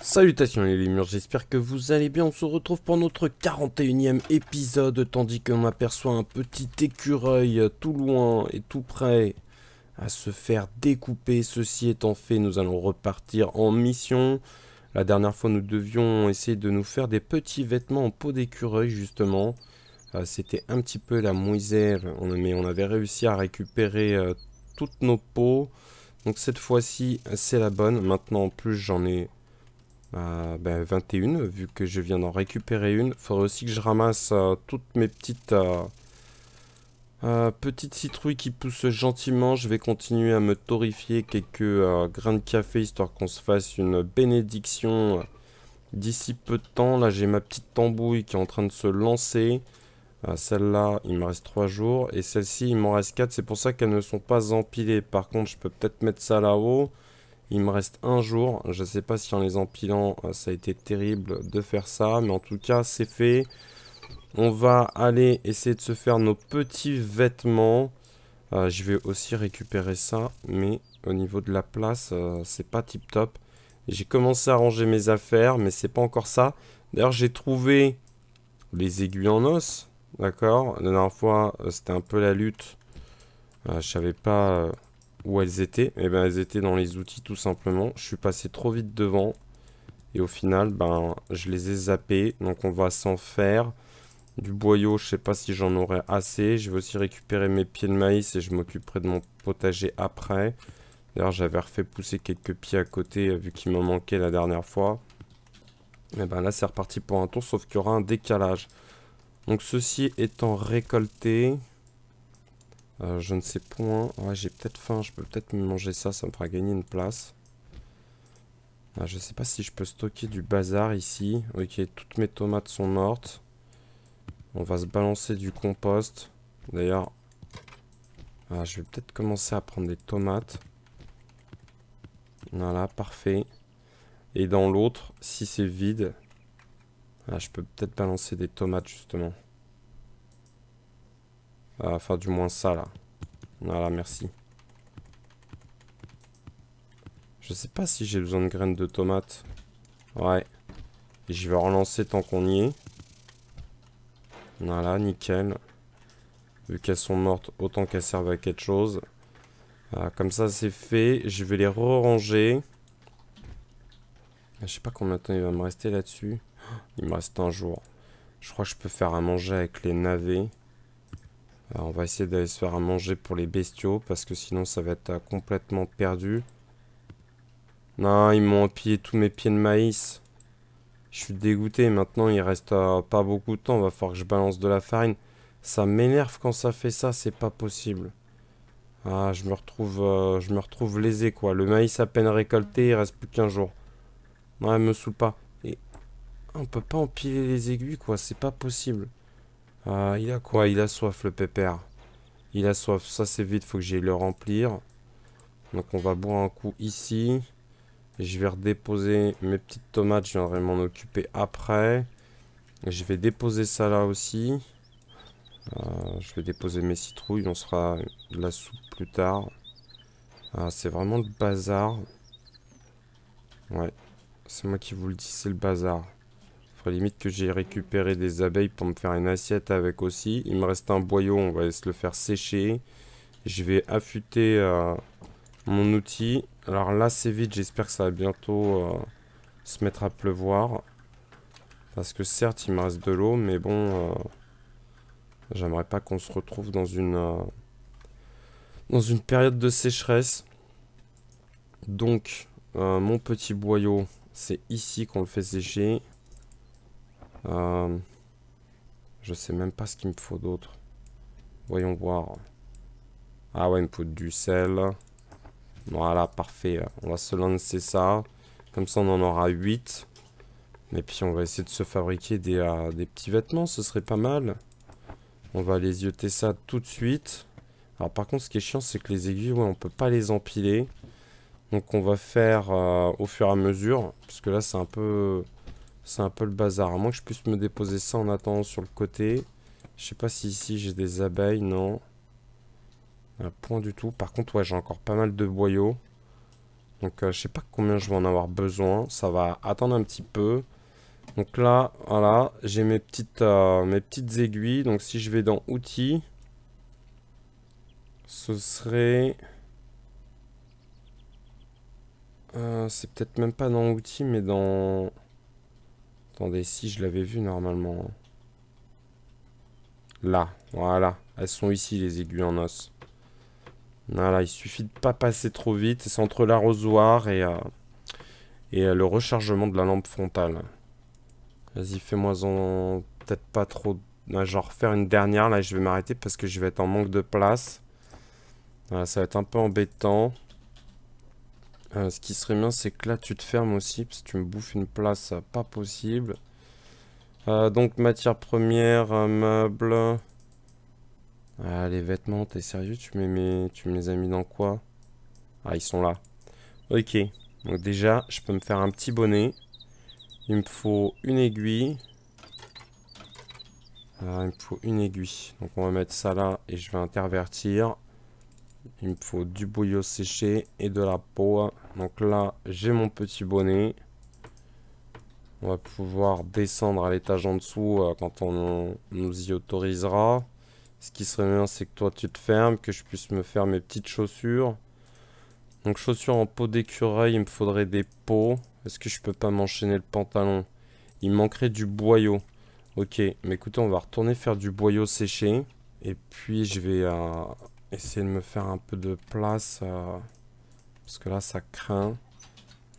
Salutations les Lémures, j'espère que vous allez bien, on se retrouve pour notre 41e épisode tandis qu'on aperçoit un petit écureuil tout loin et tout près à se faire découper. Ceci étant fait, nous allons repartir en mission. La dernière fois nous devions essayer de nous faire des petits vêtements en peau d'écureuil justement. Euh, c'était un petit peu la misère, mais on avait réussi à récupérer euh, toutes nos peaux. Donc cette fois-ci, c'est la bonne. Maintenant, en plus, j'en ai 21, euh, ben, vu que je viens d'en récupérer une. Il Faudrait aussi que je ramasse toutes mes petites... petites citrouilles qui poussent gentiment, je vais continuer à me torifier quelques grains de café histoire qu'on se fasse une bénédiction d'ici peu de temps. Là j'ai ma petite tambouille qui est en train de se lancer. Ah, celle-là, il me reste 3 jours. Et celle-ci, il m'en reste 4. C'est pour ça qu'elles ne sont pas empilées. Par contre, je peux peut-être mettre ça là-haut. Il me reste un jour. Je ne sais pas si en les empilant, euh, ça a été terrible de faire ça. Mais en tout cas, c'est fait. On va aller essayer de se faire nos petits vêtements. Euh, je vais aussi récupérer ça. Mais au niveau de la place, euh, c'est pas tip-top. J'ai commencé à ranger mes affaires, mais c'est pas encore ça. D'ailleurs, j'ai trouvé les aiguilles en os. D'accord La dernière fois, euh, c'était un peu la lutte. Euh, je savais pas euh, où elles étaient. Mais eh ben, elles étaient dans les outils, tout simplement. Je suis passé trop vite devant. Et au final, ben, je les ai zappées. Donc, on va s'en faire. Du boyau, je sais pas si j'en aurai assez. Je vais aussi récupérer mes pieds de maïs et je m'occuperai de mon potager après. D'ailleurs, j'avais refait pousser quelques pieds à côté vu qu'il m'en manquait la dernière fois. Et eh ben là, c'est reparti pour un tour, sauf qu'il y aura un décalage. Donc ceci étant récolté, euh, je ne sais point. Ouais, j'ai peut-être faim, je peux peut-être me manger ça, ça me fera gagner une place. Ah, je ne sais pas si je peux stocker du bazar ici. Ok, toutes mes tomates sont mortes. On va se balancer du compost. D'ailleurs, ah, je vais peut-être commencer à prendre des tomates. Voilà, parfait. Et dans l'autre, si c'est vide, ah, je peux peut-être balancer des tomates, justement. Ah, enfin, du moins ça, là. Voilà, merci. Je sais pas si j'ai besoin de graines de tomates. Ouais. Et je vais relancer tant qu'on y est. Voilà, nickel. Vu qu'elles sont mortes, autant qu'elles servent à quelque chose. Ah, comme ça, c'est fait. Je vais les re-ranger. Je sais pas combien de temps il va me rester là-dessus. Il me reste un jour. Je crois que je peux faire à manger avec les navets. Alors euh, on va essayer d'aller se faire à manger pour les bestiaux parce que sinon ça va être euh, complètement perdu. Non, ils m'ont empilé tous mes pieds de maïs. Je suis dégoûté. Maintenant, il reste euh, pas beaucoup de temps. Il va falloir que je balance de la farine. Ça m'énerve quand ça fait ça. C'est pas possible. Ah, je me retrouve, je me retrouve lésé, quoi. Le maïs à peine récolté, il reste plus qu'un jour. Non, elle me saoule pas. On peut pas empiler les aiguilles, quoi. C'est pas possible. Ah, il a quoi Il a soif, le pépère. Il a soif. Ça, c'est vite. Faut que j'aille le remplir. Donc, on va boire un coup ici. Je vais redéposer mes petites tomates. Je viendrai m'en occuper après. Je vais déposer ça là aussi. Euh, je vais déposer mes citrouilles. On sera de la soupe plus tard. Ah, c'est vraiment le bazar. Ouais. C'est moi qui vous le dis, c'est le bazar. Après limite que j'ai récupéré des abeilles pour me faire une assiette avec aussi. Il me reste un boyau, on va se le faire sécher. Je vais affûter euh, mon outil. Alors là, c'est vite, j'espère que ça va bientôt euh, se mettre à pleuvoir. Parce que certes, il me reste de l'eau, mais bon... Euh, j'aimerais pas qu'on se retrouve dans une... dans une période de sécheresse. Donc, mon petit boyau, c'est ici qu'on le fait sécher. Euh, je sais même pas ce qu'il me faut d'autre. Voyons voir. Ah ouais, il me faut du sel. Voilà, parfait. On va se lancer ça. Comme ça, on en aura 8. Et puis, on va essayer de se fabriquer euh, des, petits vêtements. Ce serait pas mal. On va les yoter ça tout de suite. Alors, par contre, ce qui est chiant, c'est que les aiguilles, ouais, on peut pas les empiler. Donc, on va faire euh, au fur et à mesure. Parce que là, c'est un peu... C'est un peu le bazar. À moins que je puisse me déposer ça en attendant sur le côté. Je sais pas si ici j'ai des abeilles, non. point du tout. Par contre, ouais, j'ai encore pas mal de boyaux. Donc, euh, je sais pas combien je vais en avoir besoin. Ça va attendre un petit peu. Donc là, voilà, j'ai mes, petites, euh, mes petites aiguilles. Donc si je vais dans outils, ce serait... Euh, c'est peut-être même pas dans outils, mais dans... Attendez, si je l'avais vu normalement. Là, voilà. Elles sont ici, les aiguilles en os. Voilà, il suffit de pas passer trop vite. C'est entre l'arrosoir et, euh, et euh, le rechargement de la lampe frontale. Vas-y, fais-moi-en peut-être pas trop... genre faire une dernière, là, je vais m'arrêter parce que je vais être en manque de place. ça va être un peu embêtant. Euh, ce qui serait bien, c'est que là, tu te fermes aussi, parce que tu me bouffes une place pas possible. Euh, donc, matière première, euh, meubles. Ah, les vêtements, t'es sérieux tu, mes... tu me les as mis dans quoi Ah, ils sont là. Ok. Donc déjà, je peux me faire un petit bonnet. Il me faut une aiguille. Ah, il me faut une aiguille. Donc on va mettre ça là et je vais intervertir. Il me faut du boyau séché et de la peau. Donc là, j'ai mon petit bonnet. On va pouvoir descendre à l'étage en dessous euh, quand on, nous y autorisera. Ce qui serait bien, c'est que toi, tu te fermes, que je puisse me faire mes petites chaussures. Donc chaussures en peau d'écureuil, il me faudrait des peaux. Est-ce que je peux pas m'enchaîner le pantalon Il manquerait du boyau. Ok, mais écoutez, on va retourner faire du boyau séché. Et puis, je vais... Euh, essayer de me faire un peu de place. Euh, parce que là, ça craint.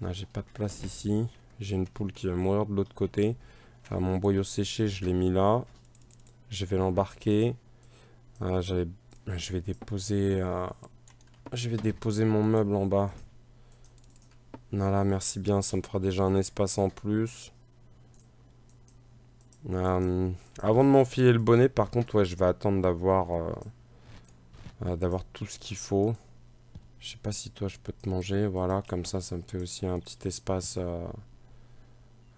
là j'ai pas de place ici. J'ai une poule qui va mourir de l'autre côté. mon boyau séché, je l'ai mis là. Je vais l'embarquer. Euh, je vais déposer... Euh, je vais déposer mon meuble en bas. là merci bien. Ça me fera déjà un espace en plus. avant de m'enfiler le bonnet, par contre, ouais, je vais attendre d'avoir... Euh, d'avoir tout ce qu'il faut. Je sais pas si toi je peux te manger, voilà, comme ça ça me fait aussi un petit espace euh,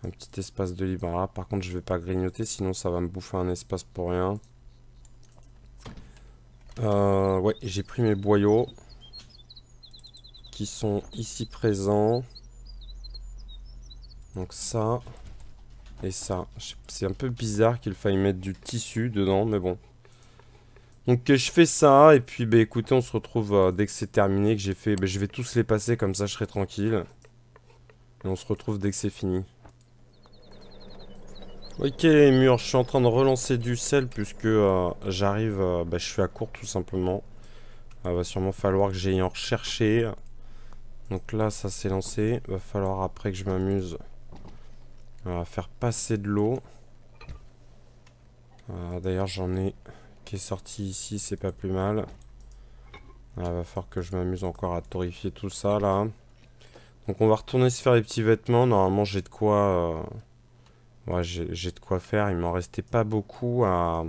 un petit espace de libre. Ah, par contre je vais pas grignoter, sinon ça va me bouffer un espace pour rien. Euh, ouais, j'ai pris mes boyaux qui sont ici présents. Donc ça et ça. C'est un peu bizarre qu'il faille mettre du tissu dedans, mais bon, donc euh, je fais ça, et puis bah, écoutez, on se retrouve euh, dès que c'est terminé, que j'ai fait... Bah, je vais tous les passer, comme ça je serai tranquille. Et on se retrouve dès que c'est fini. Ok les murs, je suis en train de relancer du sel puisque euh, j'arrive, bah, je suis à court tout simplement. Il ah, va sûrement falloir que j'aille en rechercher. Donc là ça s'est lancé, Il va falloir après que je m'amuse à faire passer de l'eau. Ah, d'ailleurs j'en ai est sorti ici, c'est pas plus mal. Il ah, va falloir que je m'amuse encore à torifier tout ça, là. Donc on va retourner se faire les petits vêtements. Normalement, j'ai de quoi... Euh, j'ai de quoi faire. Il m'en restait pas beaucoup à...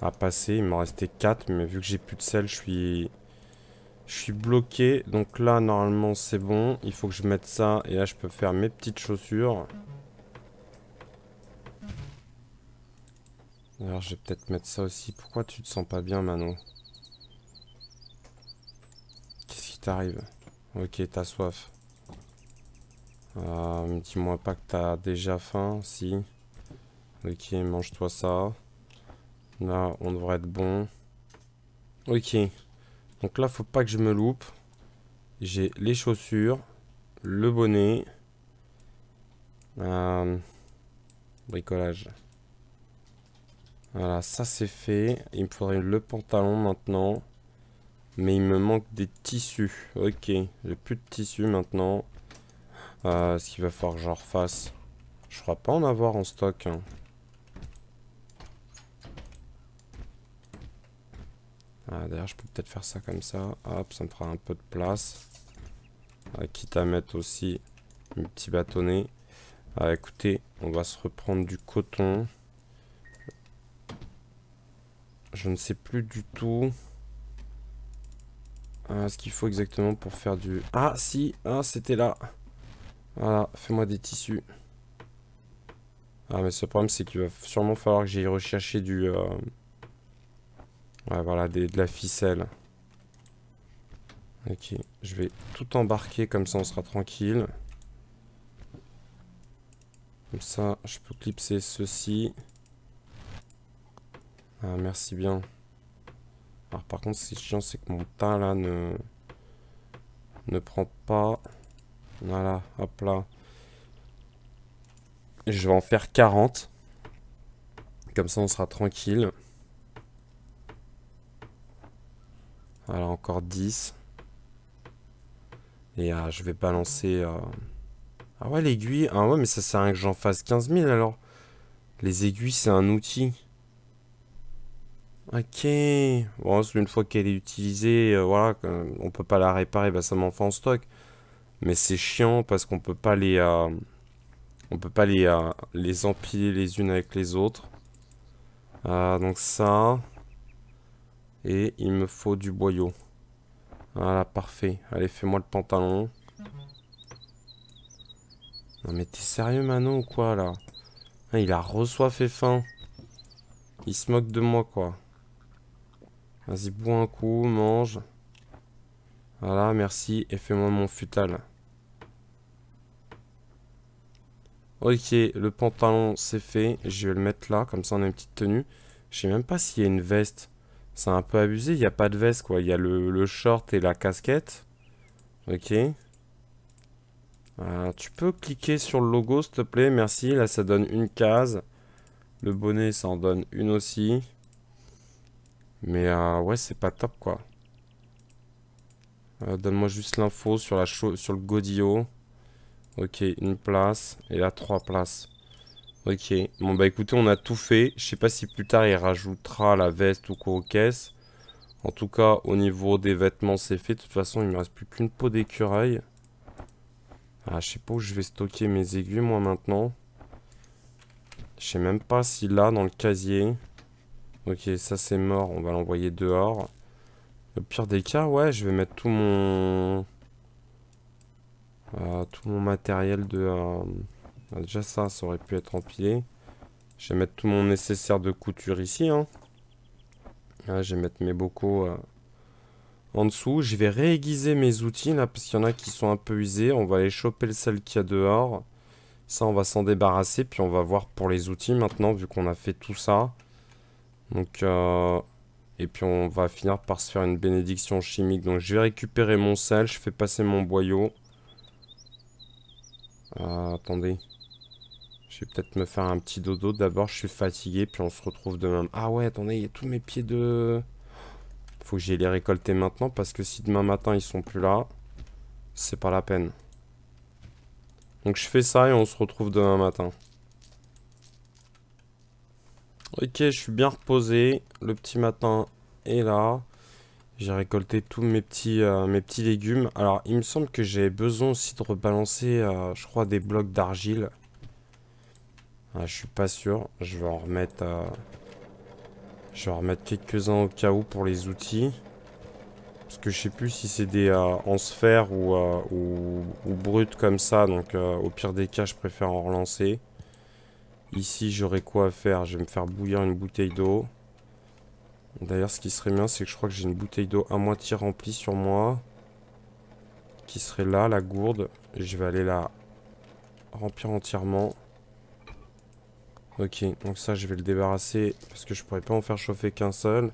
à passer. Il m'en restait 4, mais vu que j'ai plus de sel, je suis... Je suis bloqué. Donc là, normalement, c'est bon. Il faut que je mette ça. Et là, je peux faire mes petites chaussures. Alors je vais peut-être mettre ça aussi. Pourquoi tu te sens pas bien Manon Qu'est-ce qui t'arrive Ok, t'as soif. Ah, dis-moi pas que t'as déjà faim, si. Ok, mange-toi ça. Là, on devrait être bon. Ok. Donc là, faut pas que je me loupe. J'ai les chaussures, le bonnet. Euh, bricolage. Voilà, ça c'est fait. Il me faudrait le pantalon maintenant. Mais il me manque des tissus. Ok, j'ai plus de tissus maintenant. Euh, ce qu'il va falloir que j'en refasse. Je crois pas en avoir en stock. Hein. Ah, d'ailleurs, je peux peut-être faire ça comme ça. Hop, ça me fera un peu de place. Euh, quitte à mettre aussi une petit bâtonnet. Ah, euh, écoutez, on va se reprendre du coton. Je ne sais plus du tout euh, ce qu'il faut exactement pour faire du... Ah si, ah, c'était là. Voilà, fais-moi des tissus. Ah mais ce problème c'est qu'il va sûrement falloir que j'aille rechercher du... Euh, ouais voilà, de la ficelle. Ok, je vais tout embarquer comme ça on sera tranquille. Comme ça, je peux clipser ceci. Ah, merci bien. par contre, est chiant, c'est que mon teint là ne... ne prend pas. Voilà, hop là. Je vais en faire 40. Comme ça, on sera tranquille. Voilà, encore 10. Et ah, je vais balancer... Euh, ah ouais, l'aiguille... Ah ouais, mais ça sert à rien que j'en fasse 15 000 alors. Les aiguilles, c'est un outil. Ok. Bon, une fois qu'elle est utilisée, euh, voilà, euh, on peut pas la réparer, bah ça m'en fait en stock. Mais c'est chiant parce qu'on peut pas les, euh, on peut pas les, les empiler les unes avec les autres. Ah, donc ça. Et il me faut du boyau. Voilà, parfait. Allez, fais-moi le pantalon. Non mais t'es sérieux Manon ou quoi là ah, Il a reçoit fait faim. Il se moque de moi quoi. Vas-y, bois un coup, mange. Voilà, merci. Et fais-moi mon futal. Ok, le pantalon, c'est fait. Je vais le mettre là, comme ça on a une petite tenue. Je sais même pas s'il y a une veste. C'est un peu abusé, il n'y a pas de veste, quoi. Il y a le, short et la casquette. Ok. tu peux cliquer sur le logo, s'il te plaît. Merci, là, ça donne une case. Le bonnet, ça en donne une aussi. Mais euh, ouais, c'est pas top, quoi. Euh, donne-moi juste l'info sur, la sur le godillot. Ok, une place. Et là, trois places. Ok. Bon, bah écoutez, on a tout fait. Je sais pas si plus tard, il rajoutera la veste ou quoi aux caisses. En tout cas, au niveau des vêtements, c'est fait. De toute façon, il me reste plus qu'une peau d'écureuil. Ah, je sais pas où je vais stocker mes aiguilles, moi, maintenant. Je sais même pas si là, dans le casier... Ok, ça c'est mort, on va l'envoyer dehors. Le pire des cas, ouais, je vais mettre tout mon... Euh, tout mon matériel de... Euh, ah, déjà ça, ça aurait pu être empilé. Je vais mettre tout mon nécessaire de couture ici. Là, hein. ah, je vais mettre mes bocaux euh, en dessous. Je vais réaiguiser mes outils là, parce qu'il y en a qui sont un peu usés. On va aller choper le sel qu'il y a dehors. Ça, on va s'en débarrasser. Puis on va voir pour les outils maintenant, vu qu'on a fait tout ça. Donc, euh, et puis on va finir par se faire une bénédiction chimique. Donc je vais récupérer mon sel, je fais passer mon boyau. Euh, attendez. Je vais peut-être me faire un petit dodo. D'abord, je suis fatigué, puis on se retrouve demain. Ah ouais, attendez, il y a tous mes pieds de... Faut que j'aille les récolter maintenant, parce que si demain matin, ils sont plus là, c'est pas la peine. Donc je fais ça et on se retrouve demain matin. Ok, je suis bien reposé. Le petit matin est là. J'ai récolté tous mes petits, euh, mes petits légumes. Alors, il me semble que j'ai besoin aussi de rebalancer, euh, je crois, des blocs d'argile. Ah, je suis pas sûr. Je vais en remettre... Euh, je vais quelques-uns au cas où pour les outils. Parce que je sais plus si c'est des en sphère ou, ou brut comme ça. Donc, au pire des cas, je préfère en relancer. Ici, j'aurais quoi à faire Je vais me faire bouillir une bouteille d'eau. D'ailleurs, ce qui serait bien, c'est que je crois que j'ai une bouteille d'eau à moitié remplie sur moi. Qui serait là, la gourde. je vais aller la remplir entièrement. Ok, donc ça, je vais le débarrasser parce que je pourrais pas en faire chauffer qu'un seul.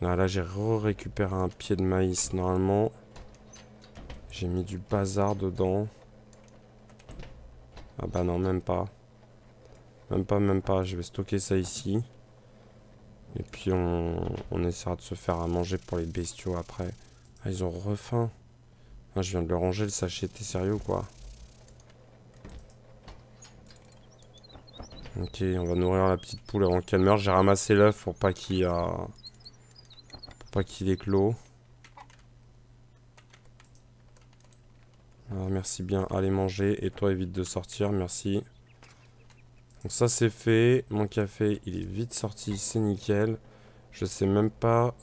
Là, là j'ai récupéré un pied de maïs normalement. J'ai mis du bazar dedans. Ah bah non, même pas. Même pas, même pas. Je vais stocker ça ici. Et puis on, essaiera de se faire à manger pour les bestiaux après. Ah, ils ont refaim. Ah, je viens de le ranger le sachet. T'es sérieux quoi Ok, on va nourrir la petite poule avant qu'elle meure. J'ai ramassé l'œuf pour pas qu'il euh, pour pas qu'il éclot. Ah, merci bien, allez manger. Et toi, évite de sortir, merci. Donc ça c'est fait, mon café il est vite sorti, c'est nickel. Je sais même pas...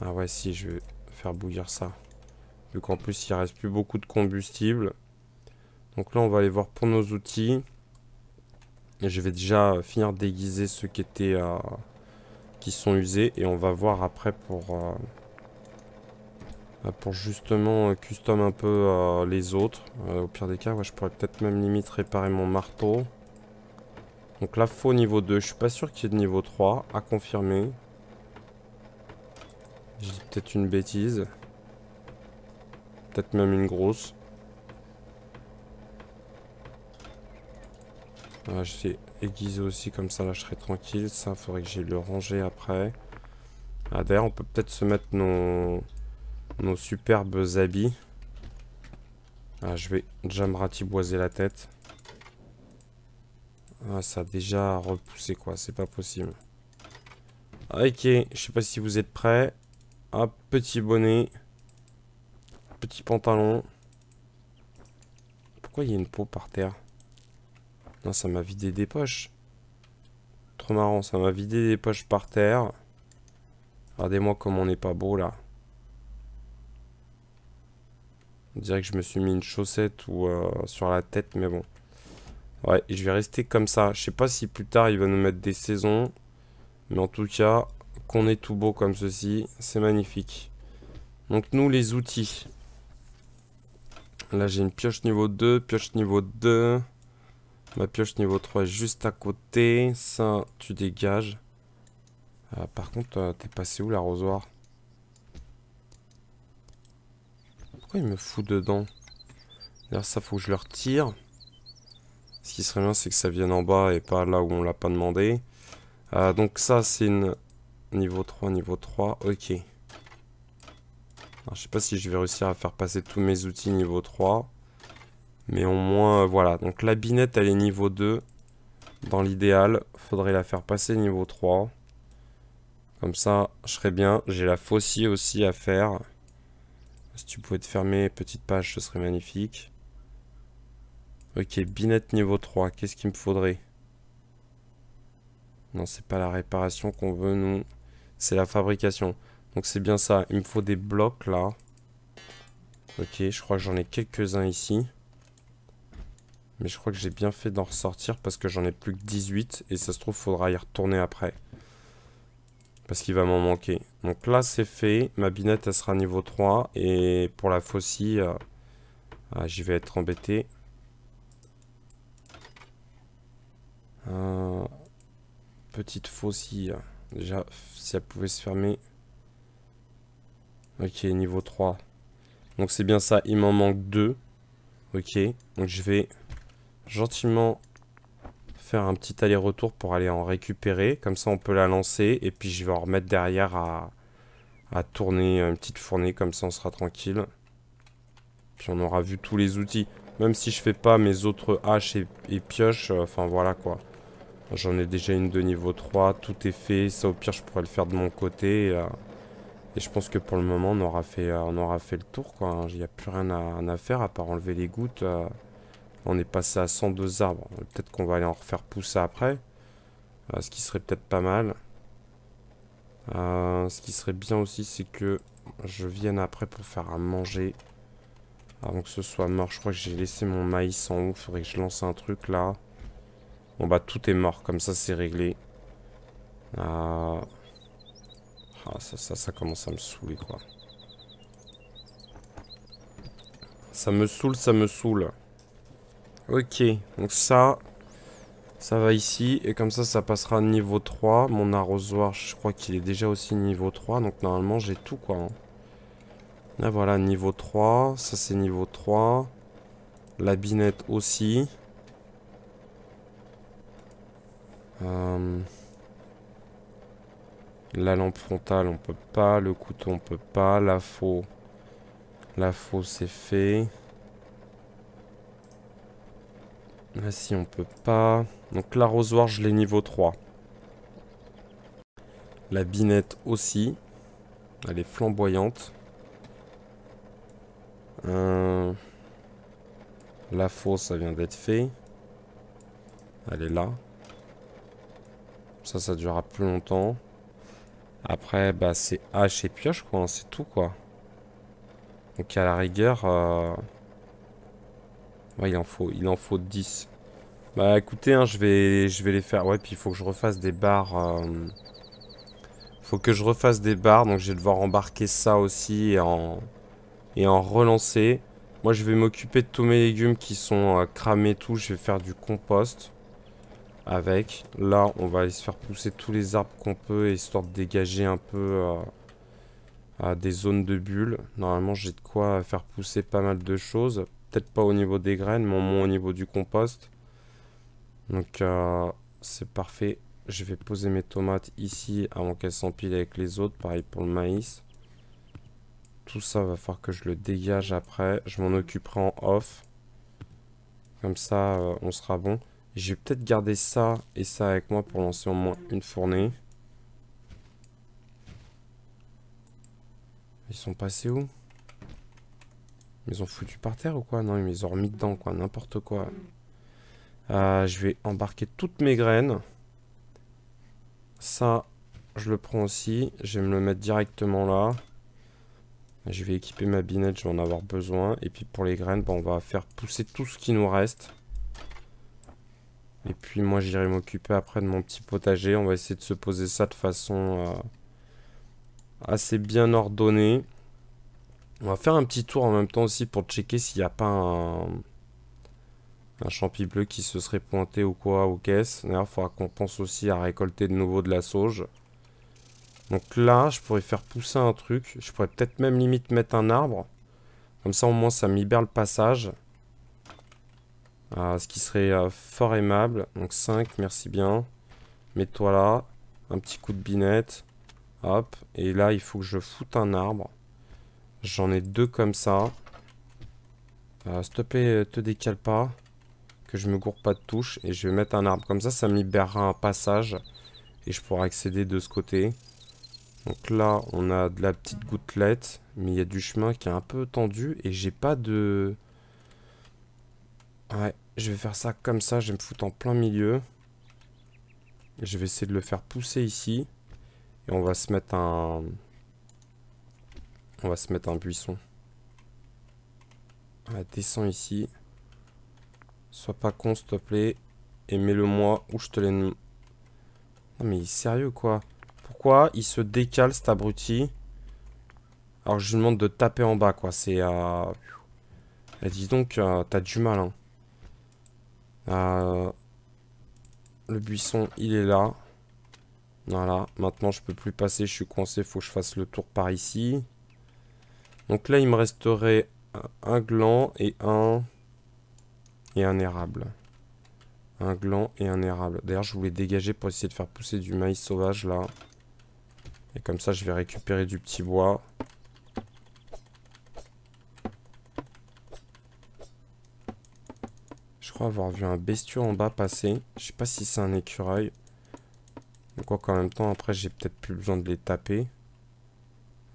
Ah ouais si, je vais faire bouillir ça. Vu qu'en plus il reste plus beaucoup de combustible. Donc là on va aller voir pour nos outils. Et je vais déjà finir déguiser ceux qui étaient... Euh, qui sont usés et on va voir après pour... Euh, euh, pour justement custom un peu les autres. au pire des cas, je pourrais peut-être même limite réparer mon marteau. Donc là, faux niveau 2. Je suis pas sûr qu'il y ait de niveau 3. À confirmer. J'ai peut-être une bêtise. Peut-être même une grosse. Ah, je vais aiguisé aussi, comme ça là je serai tranquille. Ça, faudrait que j'aille le ranger après. Ah, d'ailleurs, on peut peut-être se mettre nos... nos superbes habits. Ah, je vais déjà me ratiboiser la tête. Ah, ça a déjà repoussé quoi, c'est pas possible. Ok, je sais pas si vous êtes prêts. Hop, petit bonnet. Petit pantalon. Pourquoi il y a une peau par terre Non, ça m'a vidé des poches. Trop marrant, ça m'a vidé des poches par terre. Regardez-moi comme on n'est pas beau là. On dirait que je me suis mis une chaussette ou euh, sur la tête, mais bon. Ouais, je vais rester comme ça. Je sais pas si plus tard il va nous mettre des saisons. Mais en tout cas, qu'on est tout beau comme ceci, c'est magnifique. Donc nous, les outils. Là, j'ai une pioche niveau 2, pioche niveau 2. Ma pioche niveau 3 est juste à côté. Ça, tu dégages. Ah, par contre, t'es passé où l'arrosoir Pourquoi il me fout dedans D'ailleurs, ça, faut que je le retire. Ce qui serait bien, c'est que ça vienne en bas et pas là où on l'a pas demandé. Euh, donc ça, c'est une niveau 3, niveau 3. Ok. Je je sais pas si je vais réussir à faire passer tous mes outils niveau 3. Mais au moins, euh, voilà. Donc la binette, elle est niveau 2. Dans l'idéal, faudrait la faire passer niveau 3. Comme ça, je serais bien. J'ai la faucille aussi à faire. Si tu pouvais te fermer, petite page, ce serait magnifique. Ok, binette niveau 3, qu'est-ce qu'il me faudrait Non, c'est pas la réparation qu'on veut, nous. C'est la fabrication. Donc c'est bien ça. Il me faut des blocs, là. Ok, je crois que j'en ai quelques-uns ici. Mais je crois que j'ai bien fait d'en ressortir parce que j'en ai plus que 18. Et ça se trouve, faudra y retourner après. Parce qu'il va m'en manquer. Donc là, c'est fait. Ma binette, elle sera niveau 3. Et pour la faucille, euh, ah, j'y vais être embêté. petite fosse Déjà, si elle pouvait se fermer. Ok, niveau 3. Donc c'est bien ça, il m'en manque 2. Ok, donc je vais gentiment faire un petit aller-retour pour aller en récupérer. Comme ça, on peut la lancer. Et puis, je vais en remettre derrière à, tourner une petite fournée. Comme ça, on sera tranquille. Puis, on aura vu tous les outils. Même si je fais pas mes autres haches et, pioches. Euh, enfin, voilà, quoi. J'en ai déjà une de niveau 3, tout est fait, ça au pire je pourrais le faire de mon côté. Et, euh, je pense que pour le moment on aura fait, euh, on aura fait le tour quoi. Hein. Il n'y a plus rien à, faire à part enlever les gouttes. Euh. on est passé à 102 arbres, peut-être qu'on va aller en refaire pousser après. ce qui serait peut-être pas mal. ce qui serait bien aussi c'est que je vienne après pour faire à manger. Avant que ce soit mort, je crois que j'ai laissé mon maïs en haut, faudrait que je lance un truc là. Bon bah tout est mort, comme ça c'est réglé. Ah. ah, ça, ça, ça commence à me saouler quoi. Ça me saoule, ça me saoule. Ok, donc ça, ça va ici. Et comme ça, ça passera niveau 3. Mon arrosoir, je crois qu'il est déjà aussi niveau 3. Donc normalement, j'ai tout quoi. Hein. Là voilà, niveau 3. Ça c'est niveau 3. La binette aussi. Euh, la lampe frontale, on peut pas. Le couteau, on peut pas. La faux. La faux, c'est fait. Là, ah, si, on peut pas. Donc, l'arrosoir, je l'ai niveau 3. La binette aussi. Elle est flamboyante. Euh, la faux, ça vient d'être fait. Elle est là. Ça, ça durera plus longtemps. Après, bah, c'est hache et pioche, quoi. Hein, c'est tout, quoi. Donc, à la rigueur... Euh, il en faut, il en faut 10. Bah, écoutez, hein, je, vais, je vais les faire... Ouais, puis il faut que je refasse des barres... Euh, faut que je refasse des barres, donc je vais devoir embarquer ça aussi et en, relancer. Moi, je vais m'occuper de tous mes légumes qui sont euh, cramés tout. Je vais faire du compost avec. Là, on va aller se faire pousser tous les arbres qu'on peut, histoire de dégager un peu euh, à des zones de bulles. Normalement, j'ai de quoi faire pousser pas mal de choses. Peut-être pas au niveau des graines, mais au moins au niveau du compost. Donc, euh, c'est parfait. Je vais poser mes tomates ici avant qu'elles s'empilent avec les autres. Pareil pour le maïs. Tout ça, va falloir que je le dégage après. Je m'en occuperai en off. Comme ça, euh, on sera bon. Je vais peut-être garder ça et ça avec moi pour lancer au moins une fournée. Ils sont passés où Ils ont foutu par terre ou quoi Non, ils m'ont ont remis dedans, quoi. N'importe quoi. Euh, je vais embarquer toutes mes graines. Ça, je le prends aussi. Je vais me le mettre directement là. Je vais équiper ma binette, je vais en avoir besoin. Et puis pour les graines, bah, on va faire pousser tout ce qui nous reste. Et puis moi j'irai m'occuper après de mon petit potager. On va essayer de se poser ça de façon euh, assez bien ordonnée. On va faire un petit tour en même temps aussi pour checker s'il n'y a pas un, un champi bleu qui se serait pointé ou quoi aux caisses. D'ailleurs il faudra qu'on pense aussi à récolter de nouveau de la sauge. Donc là je pourrais faire pousser un truc. Je pourrais peut-être même limite mettre un arbre. Comme ça au moins ça m'hibère le passage. Ah, ce qui serait euh, fort aimable. Donc 5, merci bien. Mets-toi là. Un petit coup de binette. Hop. Et là, il faut que je foute un arbre. J'en ai deux comme ça. Euh, S'il te plaît, euh, te décale pas. Que je me gourre pas de touche. Et je vais mettre un arbre comme ça. Ça me libérera un passage. Et je pourrai accéder de ce côté. Donc là, on a de la petite gouttelette. Mais il y a du chemin qui est un peu tendu. Et j'ai pas de... Ouais, je vais faire ça comme ça, je vais me foutre en plein milieu. Je vais essayer de le faire pousser ici. Et on va se mettre un... On va se mettre un buisson. Ouais, descends ici. Sois pas con, s'il te plaît. Et mets-le moi ou je te l'ai... Non mais sérieux, quoi Pourquoi il se décale, cet abruti Alors je lui demande de taper en bas, quoi. C'est... à euh, dis donc, euh, t'as du mal, hein. Euh, le buisson, il est là. Voilà, maintenant je peux plus passer, je suis coincé, faut que je fasse le tour par ici. Donc là, il me resterait un gland et un... Et un érable. Un gland et un érable. D'ailleurs, je voulais dégager pour essayer de faire pousser du maïs sauvage, là. Et comme ça, je vais récupérer du petit bois. avoir vu un bestiau en bas passer. Je sais pas si c'est un écureuil. donc quoi qu'en même temps, après, j'ai peut-être plus besoin de les taper.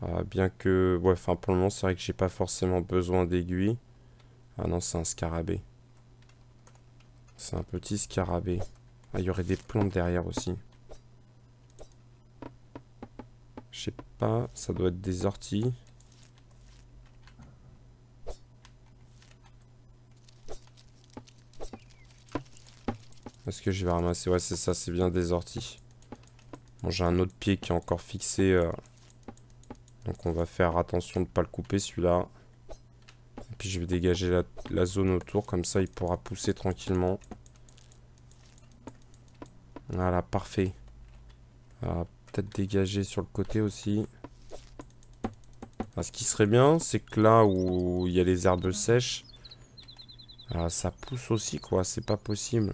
Ah, bien que... Ouais, enfin, pour le moment, c'est vrai que j'ai pas forcément besoin d'aiguilles. Ah non, c'est un scarabée. C'est un petit scarabée. Ah, il y aurait des plantes derrière aussi. Je sais pas, ça doit être des orties. Est-ce que je vais ramasser Ouais, c'est ça, c'est bien des orties. Bon, j'ai un autre pied qui est encore fixé. Euh. Donc on va faire attention de ne pas le couper, celui-là. Et puis je vais dégager la, zone autour, comme ça il pourra pousser tranquillement. Voilà, parfait. peut-être dégager sur le côté aussi. Ah, ce qui serait bien, c'est que là où il y a les herbes sèches, ah, ça pousse aussi, quoi. C'est pas possible.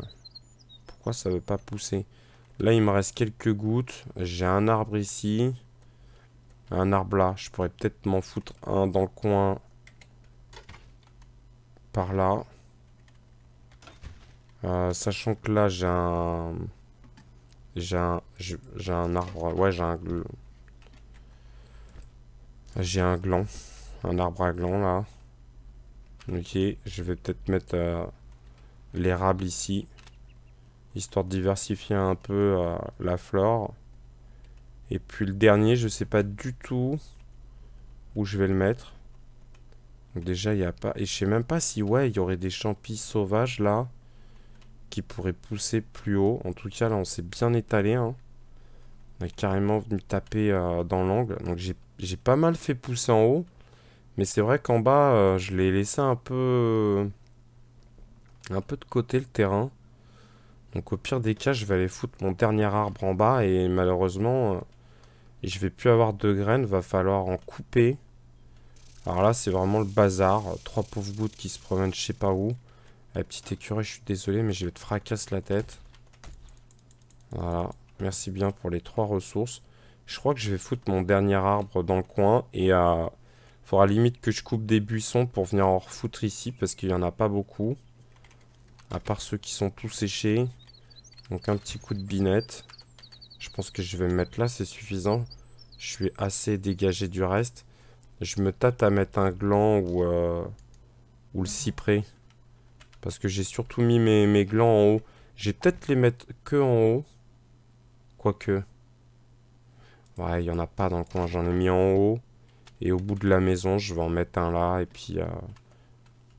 Pourquoi ça veut pas pousser Là, il me reste quelques gouttes. J'ai un arbre ici. Un arbre là. Je pourrais peut-être m'en foutre un dans le coin. Par là. Euh, sachant que là, j'ai un... J'ai un... J'ai un arbre... Ouais, j'ai un... J'ai un gland. Un arbre à gland, là. Ok. Je vais peut-être mettre euh, l'érable ici histoire de diversifier un peu euh, la flore. Et puis le dernier, je sais pas du tout où je vais le mettre. déjà, il n'y a pas... Et je sais même pas si, ouais, il y aurait des champis sauvages, là, qui pourraient pousser plus haut. En tout cas, là, on s'est bien étalé, hein. On est carrément venu taper euh, dans l'angle. Donc j'ai pas mal fait pousser en haut. Mais c'est vrai qu'en bas, euh, je l'ai laissé un peu... un peu de côté, le terrain. Donc au pire des cas, je vais aller foutre mon dernier arbre en bas et malheureusement, je euh, je vais plus avoir de graines, va falloir en couper. Alors là, c'est vraiment le bazar. Trois pauvres gouttes qui se promènent je sais pas où. La petite écureuil, je suis désolé, mais je vais te fracasser la tête. Voilà, merci bien pour les trois ressources. Je crois que je vais foutre mon dernier arbre dans le coin et il faudra limite que je coupe des buissons pour venir en refoutre ici parce qu'il n'y en a pas beaucoup. À part ceux qui sont tous séchés. Donc un petit coup de binette. Je pense que je vais me mettre là, c'est suffisant. Je suis assez dégagé du reste. Je me tâte à mettre un gland ou, euh, ou le cyprès. Parce que j'ai surtout mis mes, glands en haut. J'ai peut-être les mettre que en haut. Quoique. Ouais, il n'y en a pas dans le coin. J'en ai mis en haut. Et au bout de la maison, je vais en mettre un là. Et puis... Euh,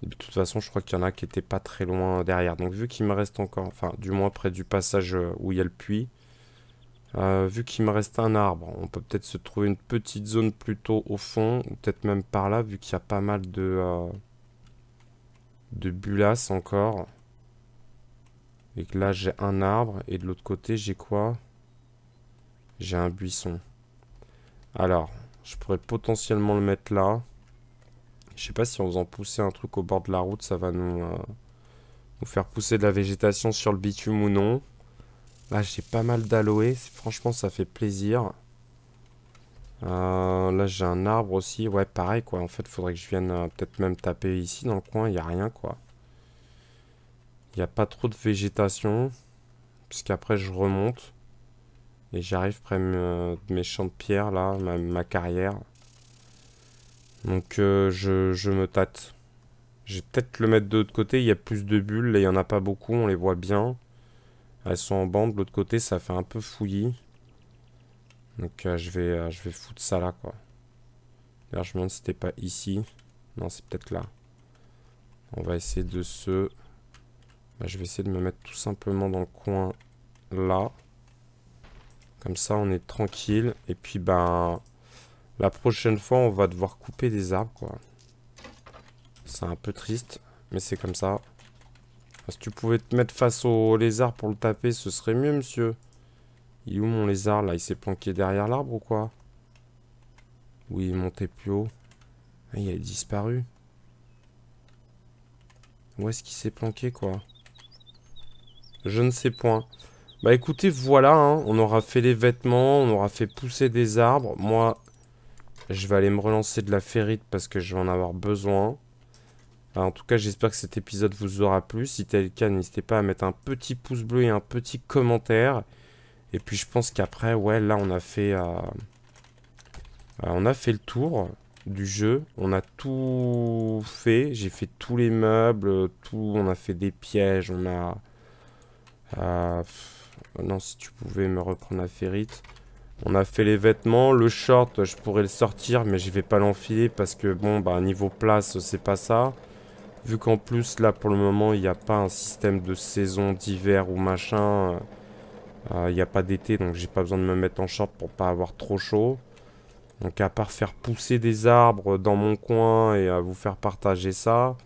de toute façon, je crois qu'il y en a qui n'étaient pas très loin derrière. Donc vu qu'il me reste encore, enfin du moins près du passage euh, où il y a le puits, euh, vu qu'il me reste un arbre, on peut peut-être se trouver une petite zone plutôt au fond, ou peut-être même par là, vu qu'il y a pas mal de, euh, de encore. Et que là j'ai un arbre, et de l'autre côté j'ai quoi J'ai un buisson. Alors, je pourrais potentiellement le mettre là. Je sais pas si en faisant pousser un truc au bord de la route, ça va nous, euh, nous faire pousser de la végétation sur le bitume ou non. Là, j'ai pas mal d'aloe. Franchement, ça fait plaisir. Euh, là, j'ai un arbre aussi. Ouais, pareil, quoi. En fait, faudrait que je vienne euh, peut-être même taper ici dans le coin. Il n'y a rien, quoi. Il n'y a pas trop de végétation. Puisqu'après, je remonte. Et j'arrive près de mes champs de pierre, là, ma carrière. Donc euh, je, je, me tâte. Je vais peut-être le mettre de l'autre côté. Il y a plus de bulles. Là, il n'y en a pas beaucoup. On les voit bien. Elles sont en bande. De l'autre côté, ça fait un peu fouillis. Donc euh, je, vais, euh, je vais foutre ça là, quoi. je me demande si c'était pas ici. Non, c'est peut-être là. On va essayer de se... Bah, je vais essayer de me mettre tout simplement dans le coin là. Comme ça, on est tranquille. Et puis, Bah, la prochaine fois, on va devoir couper des arbres, quoi. C'est un peu triste, mais c'est comme ça. Si tu pouvais te mettre face au lézard pour le taper, ce serait mieux, monsieur. Il est où mon lézard, là Il s'est planqué derrière l'arbre ou quoi Oui, il montait plus haut. Ah, il a disparu. Où est-ce qu'il s'est planqué, quoi Je ne sais point. Bah écoutez, voilà, hein, on aura fait les vêtements, on aura fait pousser des arbres. Moi, je vais aller me relancer de la ferrite parce que je vais en avoir besoin. en tout cas, j'espère que cet épisode vous aura plu. Si tel le cas, n'hésitez pas à mettre un petit pouce bleu et un petit commentaire. Et puis je pense qu'après, ouais, là, on a fait... Euh, euh, on a fait le tour du jeu. On a tout fait. J'ai fait tous les meubles, tout. On a fait des pièges, on a... Euh, non, si tu pouvais me reprendre la ferrite. On a fait les vêtements, le short, je pourrais le sortir, mais je vais pas l'enfiler parce que bon, bah niveau place, c'est pas ça. Vu qu'en plus, là, pour le moment, il n'y a pas un système de saison d'hiver ou machin. Euh, euh, il n'y a pas d'été, donc j'ai pas besoin de me mettre en short pour pas avoir trop chaud. Donc à part faire pousser des arbres dans mon coin et à vous faire partager ça,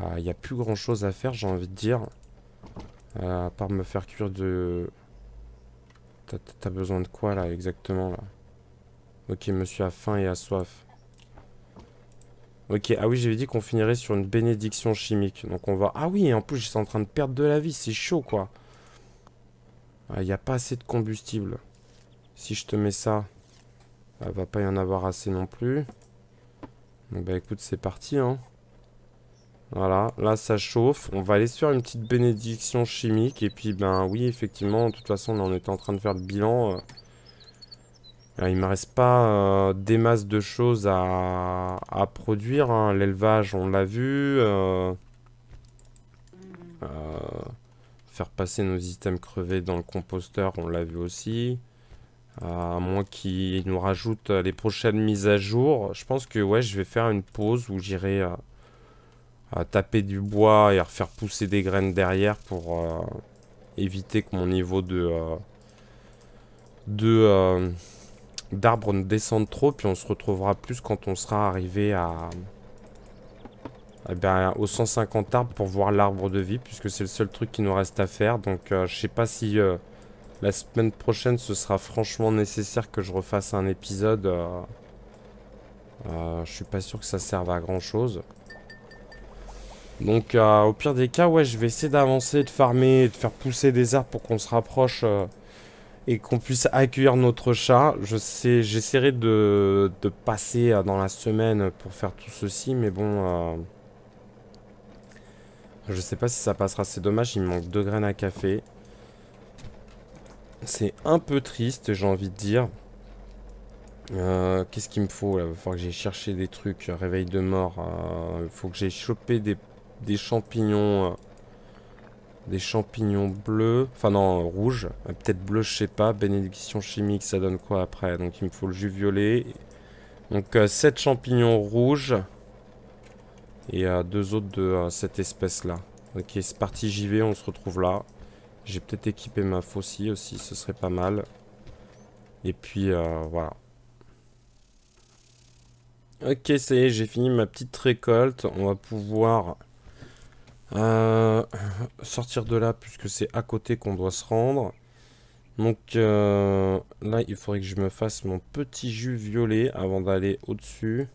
euh, il n'y a plus grand chose à faire, j'ai envie de dire. à part me faire cuire de... T'as besoin de quoi là exactement là Ok, monsieur a faim et a soif. Ok, ah oui, j'avais dit qu'on finirait sur une bénédiction chimique. Donc on va... Ah oui, en plus, je suis en train de perdre de la vie, c'est chaud, quoi. Il ah, n'y a pas assez de combustible. Si je te mets ça, elle ah, va pas y en avoir assez non plus. Donc bah écoute, c'est parti, hein. Voilà, là ça chauffe. On va aller se faire une petite bénédiction chimique. Et puis, ben oui, effectivement, de toute façon, on était en train de faire le bilan. Euh, il ne me reste pas euh, des masses de choses à, produire. Hein. L'élevage, on l'a vu. Euh, faire passer nos items crevés dans le composteur, on l'a vu aussi. À moins qu'ils nous rajoutent les prochaines mises à jour. Je pense que ouais, je vais faire une pause où j'irai à taper du bois et à refaire pousser des graines derrière pour euh, éviter que mon niveau de euh, de euh, d'arbre ne descende trop puis on se retrouvera plus quand on sera arrivé à eh ben, aux 150 arbres pour voir l'arbre de vie puisque c'est le seul truc qui nous reste à faire donc je sais pas si la semaine prochaine, ce sera franchement nécessaire que je refasse un épisode. je suis pas sûr que ça serve à grand chose. Donc euh, au pire des cas, ouais, je vais essayer d'avancer, de farmer, de faire pousser des arbres pour qu'on se rapproche euh, et qu'on puisse accueillir notre chat. Je sais, j'essaierai de, passer euh, dans la semaine pour faire tout ceci, mais bon, je sais pas si ça passera. C'est dommage, il me manque deux graines à café. C'est un peu triste, j'ai envie de dire. qu'est-ce qu'il me faut là Il va falloir que j'aille chercher des trucs. Réveil de mort. Il faut que j'aille choper des des champignons... Euh, des champignons bleus, enfin non, rouges, euh, peut-être bleu, je sais pas. Bénédiction chimique, ça donne quoi après Donc il me faut le jus violet. Donc 7 euh, champignons rouges et 2 deux autres de cette espèce-là. Ok, c'est parti, j'y vais, on se retrouve là. J'ai peut-être équipé ma faucille aussi, ce serait pas mal. Et puis, voilà. Ok, ça y est, j'ai fini ma petite récolte. On va pouvoir euh, sortir de là, puisque c'est à côté qu'on doit se rendre. Donc euh, là, il faudrait que je me fasse mon petit jus violet avant d'aller au-dessus.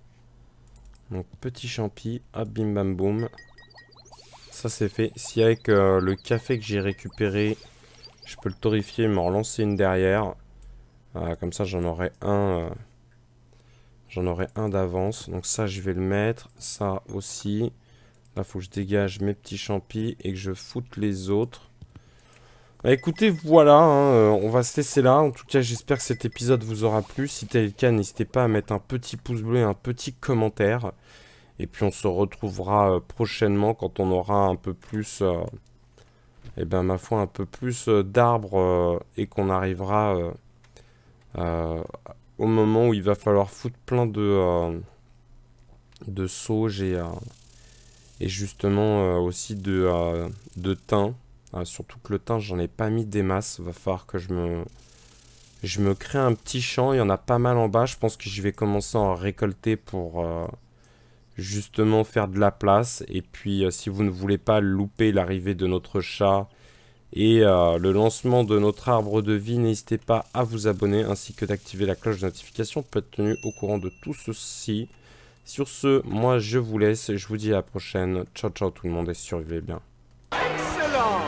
Donc petit champi, hop, bim bam boum. Ça c'est fait. Si avec euh, le café que j'ai récupéré, je peux le torréfier et m'en relancer une derrière. Ah, comme ça, j'en aurai un... j'en aurai un d'avance. Donc ça, je vais le mettre. Ça aussi. Là, ah, faut que je dégage mes petits champis et que je foute les autres. Bah, écoutez, voilà, hein, euh, on va se laisser là. En tout cas, j'espère que cet épisode vous aura plu. Si tel est le cas, n'hésitez pas à mettre un petit pouce bleu et un petit commentaire. Et puis, on se retrouvera euh, prochainement quand on aura un peu plus... et euh, eh ben, ma foi, un peu plus d'arbres et qu'on arrivera au moment où il va falloir foutre plein de, de sauges et et justement euh, aussi de, euh, de teint. Ah, surtout que le teint, j'en ai pas mis des masses. Va falloir que je me, je me crée un petit champ. Il y en a pas mal en bas. Je pense que je vais commencer à en récolter pour euh, justement faire de la place. Et puis, si vous ne voulez pas louper l'arrivée de notre chat et le lancement de notre arbre de vie, n'hésitez pas à vous abonner ainsi que d'activer la cloche de notification pour être tenu au courant de tout ceci. Sur ce, moi je vous laisse, je vous dis à la prochaine. Ciao ciao tout le monde et survivez bien. Excellent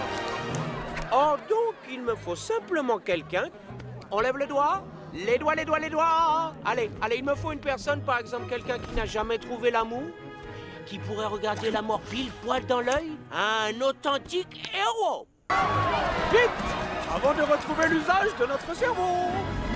Oh donc il me faut simplement quelqu'un. On lève le doigt Les doigts, les doigts, les doigts Allez, allez, il me faut une personne, par exemple quelqu'un qui n'a jamais trouvé l'amour, qui pourrait regarder la mort pile poil dans l'œil. Un authentique héros Vite Avant de retrouver l'usage de notre cerveau